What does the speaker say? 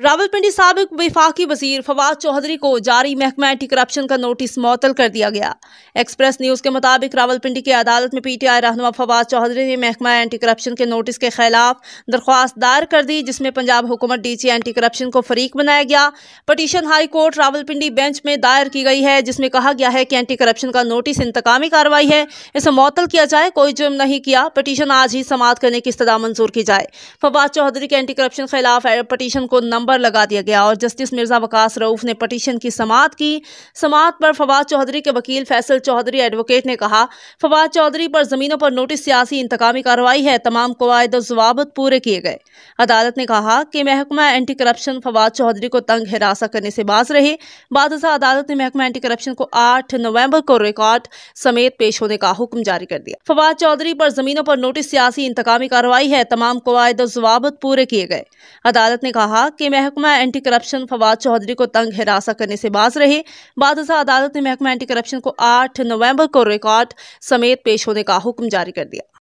रावलपिंडी सबक विफाकी वजीर फवाद चौधरी को जारी महकमा एंटी करप्शन का नोटिस मअतल कर दिया गया एक्सप्रेस न्यूज़ के मुताबिक रावलपिंडी की अदालत में पीटीआई रहनुमा फवाद चौधरी ने महकमा एंटी करप्शन के नोटिस के खिलाफ दरख्वास्त दायर कर दी जिसमें पंजाब हुकूमत डीजी एंटी करप्शन को फरीक बनाया गया petition high court Rawalpindi bench में दायर की गई है जिसमें कहा गया है कि एंटी करप्शन का नोटिस इंतकामी कार्रवाई है इसे मअतल किया जाए कोई जुर्म नहीं किया पटिशन आज ही समाप्त करने की इस्तः मंजूर की जाए फवाद चौधरी के एंटी करप्शन खिलाफ पटिशन को नम नंबर लगा दिया गया और जस्टिस मिर्जा वकास रऊफ ने पटिशन की समात की समात पर फवाद चौधरी के वकील फैसल चौधरी एडवोकेट ने कहा फवाद चौधरी पर ज़मीनों पर नोटिस सियासी इंतकामी कार्रवाई है तमाम कवायद और जवाब पूरे किए गए अदालत ने कहा कि महकमा एंटी करप्शन फवाद चौधरी को तंग हिरासत करने से बाज रहे बाद अदालत ने महकमा एंटी करप्शन को आठ नवम्बर को रिकॉर्ड समेत पेश होने का हुक्म जारी कर दिया फवाद चौधरी पर जमीनों पर नोटिस सियासी इंतकामी कार्रवाई है तमाम कवायद और जवाब पूरे किए गए अदालत ने कहा कि महकमा एंटी करप्शन फवाद चौधरी को तंग हिरासत करने से बाज रहे बादशाह अदालत ने महकमा एंटी करप्शन को आठ नवम्बर को रिकॉर्ड समेत पेश होने का हुक्म जारी कर दिया